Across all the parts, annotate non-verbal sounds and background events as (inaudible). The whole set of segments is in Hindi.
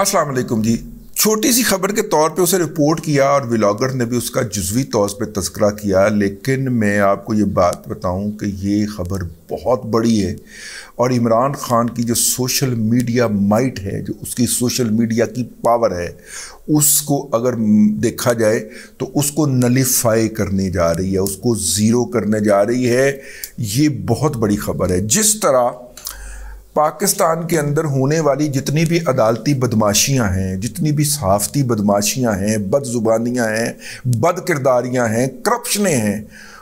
अस्सलाम वालेकुम जी छोटी सी खबर के तौर पे उसे रिपोर्ट किया और व्लागर ने भी उसका जजवी तौर पे तस्करा किया लेकिन मैं आपको ये बात बताऊं कि ये खबर बहुत बड़ी है और इमरान खान की जो सोशल मीडिया माइट है जो उसकी सोशल मीडिया की पावर है उसको अगर देखा जाए तो उसको नलीफाई करने जा रही है उसको ज़ीरो करने जा रही है ये बहुत बड़ी खबर है जिस तरह पाकिस्तान के अंदर होने वाली जितनी भी अदालती बदमाशियां हैं जितनी भी सहाफ़ती बदमाशियां हैं बदजुबानियां हैं बद किरदारियाँ हैं करप्शनें हैं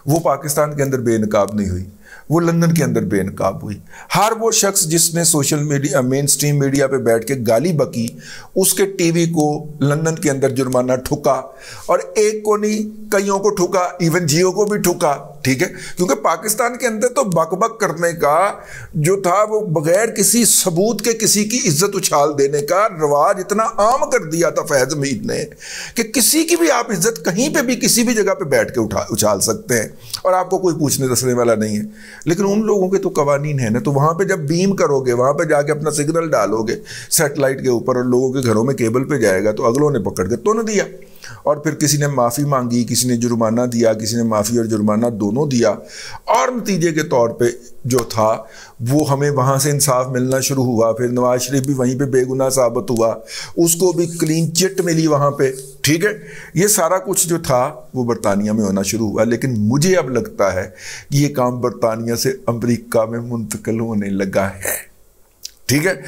वो पाकिस्तान के अंदर बेनकाब नहीं हुई वो लंदन के अंदर बेनकाब हुई हर वो शख्स जिसने social media mainstream media पे बैठ के गाली बकी उसके टीवी को लंदन के अंदर जुर्माना ठुका और एक को नहीं कईयों को ठुका इवन जियो को भी ठुका ठीक है क्योंकि पाकिस्तान के अंदर तो बकबक करने का जो था वो बगैर किसी सबूत के किसी की इज्जत उछाल देने का रिवाज इतना आम कर दिया था फैज मीर ने कि किसी की भी आप इज्जत कहीं पे भी किसी भी जगह पे बैठ के उठा उछाल सकते हैं और आपको कोई पूछने दसने वाला नहीं है लेकिन उन लोगों के तो कवानीन है ना तो वहाँ पर जब बीम करोगे वहाँ पर जाके अपना सिग्नल डालोगे सेटेलाइट के ऊपर और लोगों के घरों में केबल पर जाएगा तो अगलों ने पकड़ के तो न दिया और फिर किसी ने माफ़ी मांगी किसी ने जुर्माना दिया किसी ने माफ़ी और जुर्माना दोनों दिया और नतीजे के तौर पे जो था वो हमें वहाँ से इंसाफ मिलना शुरू हुआ फिर नवाज शरीफ भी वहीं पे बेगुनाह साबित हुआ उसको भी क्लीन चिट मिली वहाँ पे ठीक है ये सारा कुछ जो था वो बरतानिया में होना शुरू हुआ लेकिन मुझे अब लगता है कि ये काम बरतानिया से अमरीका में मुंतकिल होने लगा है ठीक है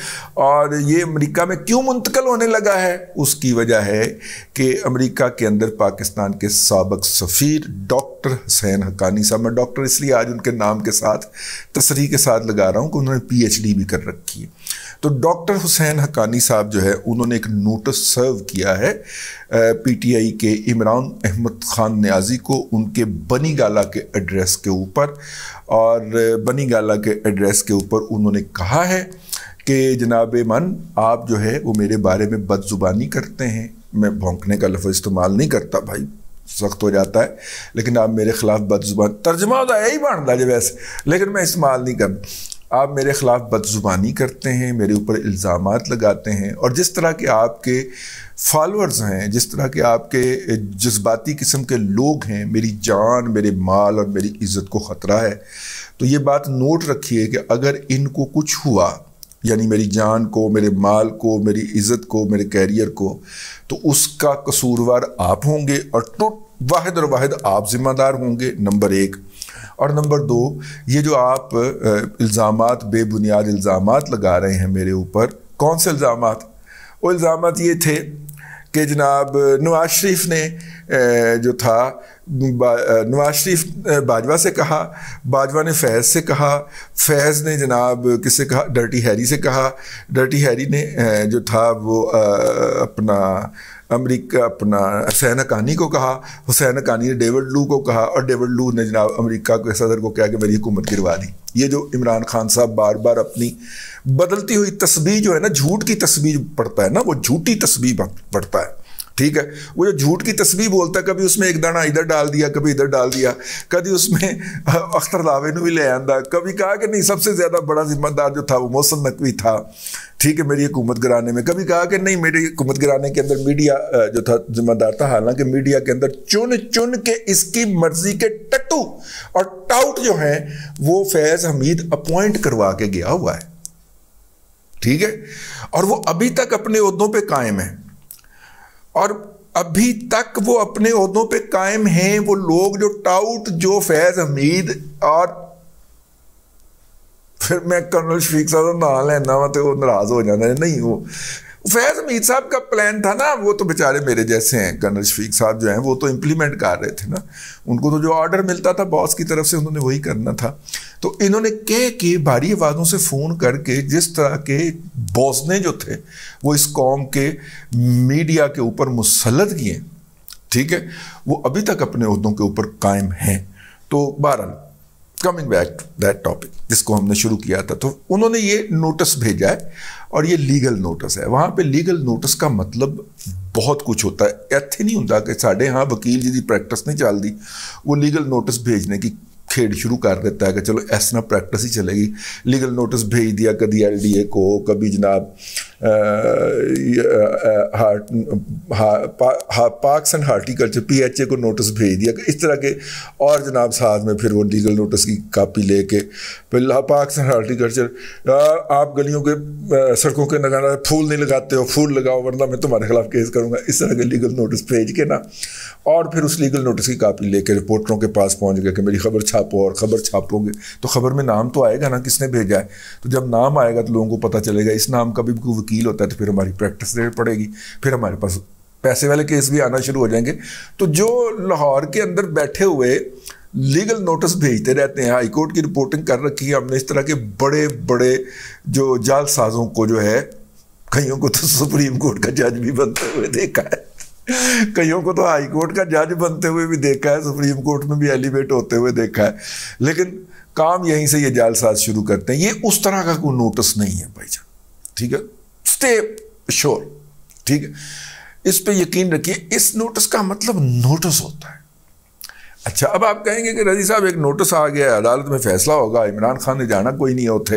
और ये अमेरिका में क्यों मुंतकल होने लगा है उसकी वजह है कि अमेरिका के अंदर पाकिस्तान के सबक सफ़ीर डॉक्टर हुसैन हकानी साहब मैं डॉक्टर इसलिए आज उनके नाम के साथ तस्री के साथ लगा रहा हूँ कि उन्होंने पीएचडी भी कर रखी है तो डॉक्टर हुसैन हकानी साहब जो है उन्होंने एक नोटिस सर्व किया है पीटीआई के इमरान अहमद खान न्याजी को उनके बनी गाला के एड्रेस के ऊपर और बनी गाला के एड्रेस के ऊपर उन्होंने कहा है कि जनाब मन आप जो है वो मेरे बारे में बदजुबानी करते हैं मैं भोंकने का लफ्ज़ इस्तेमाल नहीं करता भाई सख्त हो जाता है लेकिन आप मेरे ख़िलाफ़ बदजुबान तर्जमा होता तो है यही बांटता जब ऐसे लेकिन मैं इस्तेमाल नहीं कर आप मेरे ख़िलाफ़ बदजुबानी करते हैं मेरे ऊपर इल्ज़ाम लगाते हैं और जिस तरह के आपके फॉलोअर्स हैं जिस तरह के आपके जज्बाती किस्म के लोग हैं मेरी जान मेरे माल और मेरी इज़्ज़त को ख़तरा है तो ये बात नोट रखिए कि अगर इनको कुछ हुआ यानी मेरी जान को मेरे माल को मेरी इज़्ज़त को मेरे कैरियर को तो उसका कसूरवार आप होंगे और टुट वाहिद और वाहिद आप ज़िम्मेदार होंगे नंबर एक और नंबर दो ये जो आप इल्ज़ाम बेबुनियाद इल्ज़ाम लगा रहे हैं मेरे ऊपर कौन से इल्ज़ाम वो इल्ज़ाम ये थे कि जनाब नवाज शरीफ ने जो था नवाज शरीफ बाजवा से कहा बाजवा ने फैज़ से कहा फैज़ ने जनाब किससे कहा डर्टी हैरी से कहा डर्टी हैरी ने जो था वो अपना अमरीका अपना हुसैन अकानी को कहा हुसैन अकानी ने डेविड लू को कहा और डेविड लू ने जनाब अमरीका के सदर को कहा कि मेरी हुकूमत गिरवा दी ये जो इमरान खान साहब बार बार अपनी बदलती हुई तस्वीर जो है ना झूठ की तस्वीर पढ़ता है ना वो झूठी तस्वीर पढ़ता है ठीक है वो जो झूठ की तस्वीर बोलता कभी उसमें एक दाना इधर डाल दिया कभी इधर डाल दिया कभी उसमें अख्तर दावे भी ले आंदा कभी कहा कि नहीं सबसे ज़्यादा बड़ा जिम्मेदार जो था वो मौसम नकवी था ठीक है मेरी हुकूमत गिराने में कभी कहा कि नहीं मेरी हुकूमत गिराने के अंदर मीडिया जो था जिम्मेदार था हालांकि मीडिया के अंदर चुन चुन के इसकी मर्जी के टट्टू और टाउट जो हैं वो फैज़ हमीद अपॉइंट करवा के गया हुआ है ठीक है और वो अभी तक अपने उहदों पर कायम है और अभी तक वो अपने अहदों पे कायम हैं वो लोग जो टाउट जो फैज़ हमीद और फिर मैं कर्नल शफीक साहब का नाम लैंदा वा तो वो नाराज़ हो जाता है नहीं वो फैज अमीर साहब का प्लान था ना वो तो बेचारे मेरे जैसे हैं कर्नल शफीक साहब जो हैं वो तो इम्प्लीमेंट कर रहे थे ना उनको तो जो ऑर्डर मिलता था बॉस की तरफ से उन्होंने वही करना था तो इन्होंने कह के भारी आवाज़ों से फ़ोन करके जिस तरह के बॉसने जो थे वो इस कॉम के मीडिया के ऊपर मुसलत किए ठीक है वो अभी तक अपने उहदों के ऊपर कायम हैं तो बहरहाल coming back to that topic जिसको हमने शुरू किया था तो उन्होंने ये नोटिस भेजा है और ये लीगल नोटिस है वहाँ पे लीगल नोटिस का मतलब बहुत कुछ होता है इतने नहीं होता कि साढ़े हाँ वकील जी की प्रैक्टिस नहीं चलती वो लीगल नोटिस भेजने की खेड शुरू कर देता है कि चलो ऐसा प्रैक्टिस ही चलेगी लीगल नोटिस भेज दिया कभी एल को कभी जनाब पार्क्स एंड हार्टिकल्चर ए को नोटिस भेज दिया इस तरह के और जनाब साथ में फिर वो लीगल नोटिस की कापी लेके फिर पार्क्स एंड हार्टिकल्चर आप गलियों के सड़कों के लगाना फूल नहीं लगाते हो फूल लगाओ वरना मैं तुम्हारे खिलाफ केस करूँगा इस तरह के लीगल नोटिस भेज के ना और फिर उस लीगल नोटिस की कापी लेके रिपोर्टरों के पास पहुँच गया कि मेरी खबर छापो और खबर छापोगे तो खबर में नाम तो आएगा ना किसने भेजा है तो जब नाम आएगा तो लोगों को पता चलेगा इस नाम का भी कोई अपील होता है तो फिर हमारी प्रैक्टिस देनी पड़ेगी फिर हमारे पास पैसे वाले केस भी आना शुरू हो जाएंगे तो जो लाहौर के अंदर बैठे हुए लीगल नोटिस भेजते रहते हैं हाई कोर्ट की रिपोर्टिंग कर रखी है हमने इस तरह के बड़े बड़े जो जालसाजों को जो है कईयों को तो सुप्रीम कोर्ट का जज भी बनते हुए देखा है कईयों को तो हाई कोर्ट का जज बनते हुए भी देखा है सुप्रीम कोर्ट में भी एलिवेट होते हुए देखा है लेकिन काम यहीं से ये जालसाज शुरू करते हैं ये उस तरह का कोई नोटिस नहीं है भाई ठीक है स्टे श्योर ठीक है इस पे यकीन रखिए इस नोटिस का मतलब नोटिस होता है अच्छा अब आप कहेंगे कि रजी साहब एक नोटिस आ गया अदालत में फैसला होगा इमरान खान ने जाना कोई नहीं होते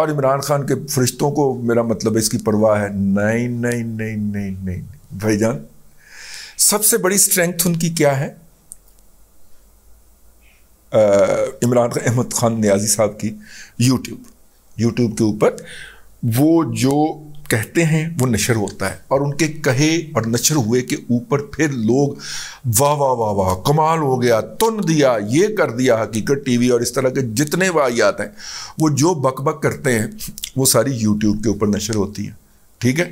और इमरान खान के फरिश्तों को मेरा मतलब इसकी परवाह है नहीं नहीं नहीं नहीं नहीं भाईजान सबसे बड़ी स्ट्रेंथ उनकी क्या है इमरान अहमद खान न्याजी साहब की यूट्यूब यूट्यूब के ऊपर वो जो कहते हैं वो नशर होता है और उनके कहे और नशर हुए के ऊपर फिर लोग वाह वाह वाह वाह कमाल हो गया तुन दिया ये कर दिया हकीकत टीवी और इस तरह के जितने वाहियात हैं वो जो बक बक करते हैं वो सारी यूट्यूब के ऊपर नशर होती है ठीक है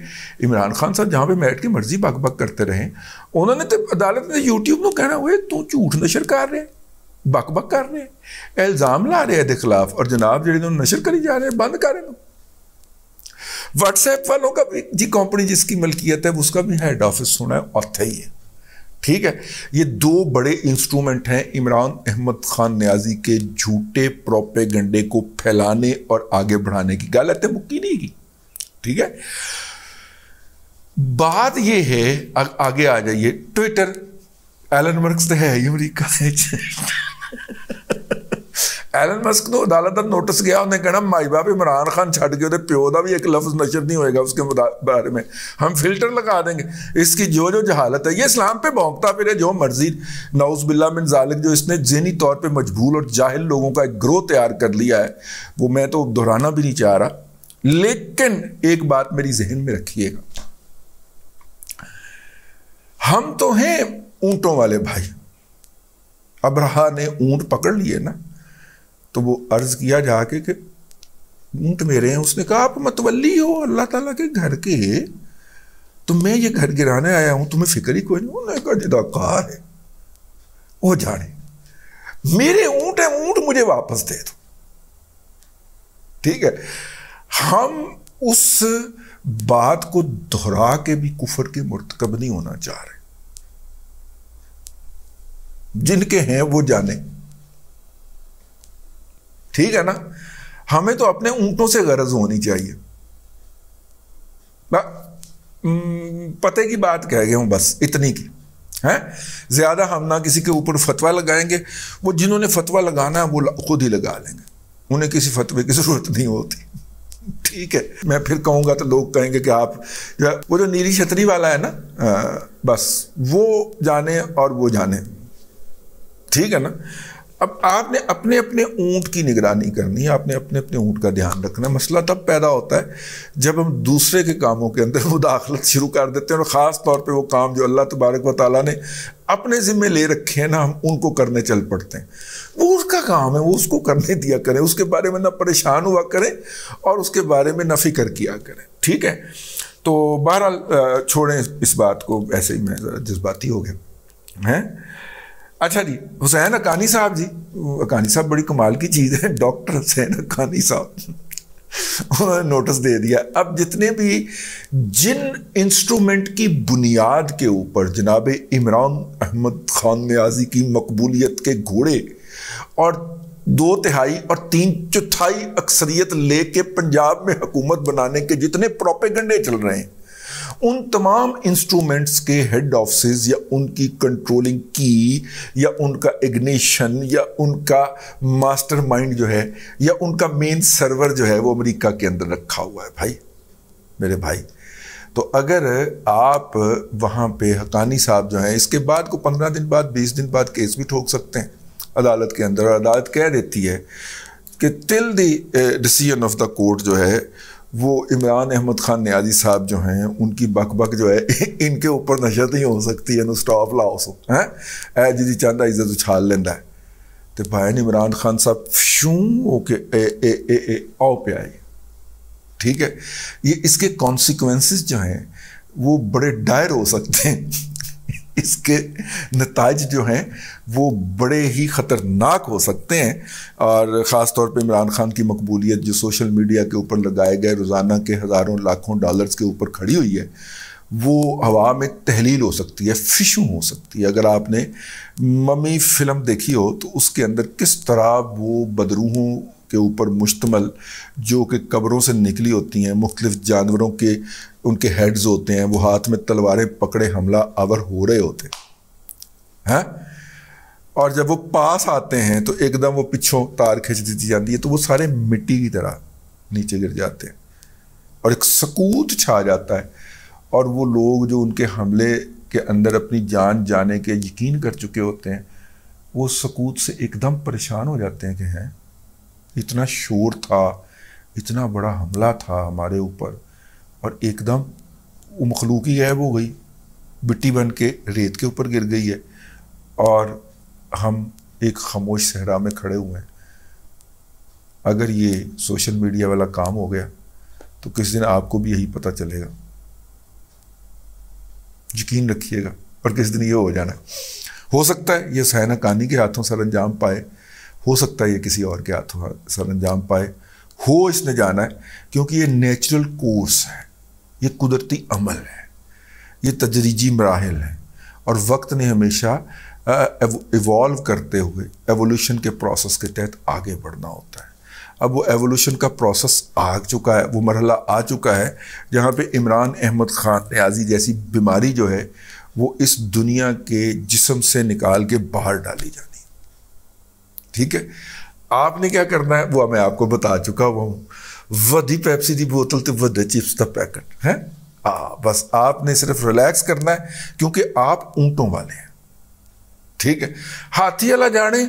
इमरान खान साहब जहाँ पे बैठ के मर्जी बक बक करते रहे उन्होंने तो अदालत ने यूट्यूब को कहना हुआ तू झूठ नशर कर रहे बक बक कर रहे हैं इल्ज़ाम ला रहे हैं खिलाफ और जनाब जो नशर करी जा रहे हैं बंद कर रहे हैं व्हाट्सएप वालों का भी जी कंपनी जिसकी मलकियत है उसका भी हेड ऑफिस होना है औथे ही है ठीक है ये दो बड़े इंस्ट्रूमेंट हैं इमरान अहमद खान न्याजी के झूठे प्रोपेगंडे को फैलाने और आगे बढ़ाने की गलत है मुक्की नहीं की ठीक है बात ये है आ, आगे आ जाइए ट्विटर एलन मर्क्स तो है ही अमरीका एलन मस्क तो अदालत का नोटिस गया उन्हें कहना माई बाप इमरान खान छड़ के प्यो का भी एक लफ्ज नशर नहीं होएगा उसके बारे में हम फिल्टर लगा देंगे इसकी जो जो जहालत है ये इस्लाम पे भोंकता फिर जो मर्जी नाउस बिल्ला मिन जालिक जो इसने जहनी तौर पर मजबूल और जाहिल लोगों का एक ग्रोह तैयार कर लिया है वो मैं तो दोहराना भी नहीं चाह रहा लेकिन एक बात मेरी जहन में रखिएगा हम तो हैं ऊंटों वाले भाई अब्रहा ने ऊंट पकड़ लिए ना तो वो अर्ज किया जाके कि ऊंट मेरे हैं उसने कहा आप मतवली हो अल्लाह ताला के घर के तो मैं ये घर गिराने आया हूं तुम्हें फिक्र ही कोई नहीं उन्होंने कहा जिदाकार है वो जाने मेरे ऊंट है ऊंट मुझे वापस दे दो ठीक है हम उस बात को दोहरा के भी कुफर के मुर्तकब नहीं होना चाह रहे जिनके हैं वो जाने ठीक है ना हमें तो अपने ऊँटों से गरज होनी चाहिए हम्म, पते की बात कह गए हूं बस इतनी की है ज़्यादा हम ना किसी के ऊपर फतवा लगाएंगे वो जिन्होंने फतवा लगाना है वो खुद ही लगा लेंगे उन्हें किसी फतवे की ज़रूरत नहीं होती ठीक है मैं फिर कहूंगा तो लोग कहेंगे कि आप वो जो नीली छतरी वाला है ना आ, बस वो जाने और वो जाने ठीक है ना अब आपने अपने अपने ऊँट की निगरानी करनी है आपने अपने अपने ऊँट का ध्यान रखना मसला तब पैदा होता है जब हम दूसरे के कामों के अंदर मुदाखलत शुरू कर देते हैं और ख़ास तौर पे वो काम जो अल्लाह तबारक व ताली ने अपने ज़िम्मे ले रखे हैं ना हम उनको करने चल पड़ते हैं वो उसका काम है वो उसको करने दिया करें उसके बारे में ना परेशान हुआ करें और उसके बारे में ना फिक्र किया करें ठीक है तो बहरहाल छोड़ें इस बात को ऐसे ही मैं जज्बाती हो गया हैं अच्छा जी हुसैन अकानी साहब जी अकानी साहब बड़ी कमाल की चीज़ है डॉक्टर हुसैन अकानी साहब उन्होंने नोटिस दे दिया अब जितने भी जिन इंस्ट्रूमेंट की बुनियाद के ऊपर जनाब इमरान अहमद खान न्याजी की मकबूलियत के घोड़े और दो तिहाई और तीन चौथाई अक्सरियत लेके पंजाब में हुकूमत बनाने के जितने प्रोपेगंडे चल रहे हैं उन तमाम इंस्ट्रूमेंट्स के हेड ऑफिस या उनकी कंट्रोलिंग की या उनका इग्निशन या उनका मास्टरमाइंड जो है या उनका मेन सर्वर जो है वो अमेरिका के अंदर रखा हुआ है भाई मेरे भाई तो अगर आप वहाँ पे हकानी साहब जो हैं इसके बाद को पंद्रह दिन बाद बीस दिन बाद केस भी ठोक सकते हैं अदालत के अंदर अदालत कह देती है कि till the decision of the court जो है वो इमरान अहमद ख़ान न्याजी साहब जो हैं उनकी बक बक जो है (laughs) इनके ऊपर नशत ही हो सकती है स्टॉप लाओ सो हैं ए जी चाहता इज्जत तो उछाल लेंदा है तो भाई इमरान खान साहब शू ओके ए ए ए ए आओ पे आए ठीक है ये इसके कॉन्सिक्वेंसेस जो हैं वो बड़े डायर हो सकते हैं इसके नतज जो हैं वो बड़े ही ख़तरनाक हो सकते हैं और ख़ास तौर पे इमरान खान की मकबूलियत जो सोशल मीडिया के ऊपर लगाए गए रोज़ाना के हज़ारों लाखों डॉलर्स के ऊपर खड़ी हुई है वो हवा में तहलील हो सकती है फिशू हो सकती है अगर आपने मम्मी फिल्म देखी हो तो उसके अंदर किस तरह वो बदरूहों के ऊपर मुश्तमल जो कि कब्रों से निकली होती हैं मुख्तलिफ जानवरों के उनके हेड्स होते हैं वो हाथ में तलवारें पकड़े हमला आवर हो रहे होते हैं और जब वो पास आते हैं तो एकदम वो पिछों तार खींच दी जाती है तो वो सारे मिट्टी की तरह नीचे गिर जाते हैं और एक सकूत छा जाता है और वो लोग जो उनके हमले के अंदर अपनी जान जाने के यकीन कर चुके होते हैं वो सकूत से एकदम परेशान हो जाते हैं कि हैं इतना शोर था इतना बड़ा हमला था हमारे ऊपर और एकदम वो मखलूक ही गायब हो गई मिट्टी बन के रेत के ऊपर गिर गई है और हम एक खामोश सहरा में खड़े हुए हैं अगर ये सोशल मीडिया वाला काम हो गया तो किस दिन आपको भी यही पता चलेगा यकीन रखिएगा और किस दिन ये हो जाना है हो सकता है ये सहना कहानी के हाथों सर अंजाम पाए हो सकता है ये किसी और के हाथों हाँ, सर अंजाम पाए हो इसने जाना है क्योंकि ये नेचुरल कोर्स है ये कुदरती अमल है ये तजरीजी मराहल है और वक्त ने हमेशा इवॉल्व करते हुए एवोल्यूशन के प्रोसेस के तहत आगे बढ़ना होता है अब वो एवोल्यूशन का प्रोसेस आ चुका है वो मरहला आ चुका है जहाँ पे इमरान अहमद ख़ान न्याजी जैसी बीमारी जो है वो इस दुनिया के जिसम से निकाल के बाहर डाली जाती है ठीक है आपने क्या करना है वो मैं आपको बता चुका हुआ हूँ वधी पैप्सी की बोतल तो वे चिप्स का पैकेट है आ बस आपने सिर्फ रिलैक्स करना है क्योंकि आप ऊंटों वाले हैं ठीक है हाथी वाला जाने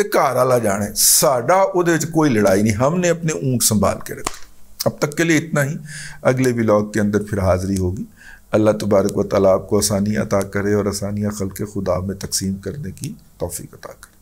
तो घर वाला जाने साडा वो कोई लड़ाई नहीं हमने अपने ऊँट संभाल के रखा अब तक के लिए इतना ही अगले ब्लॉग के अंदर फिर हाजिरी होगी अल्लाह तबारक व तला आपको आसानियाँ अता करे और आसानियाँ खल के खुदा में तकसीम करने की तोफ़ी अता करे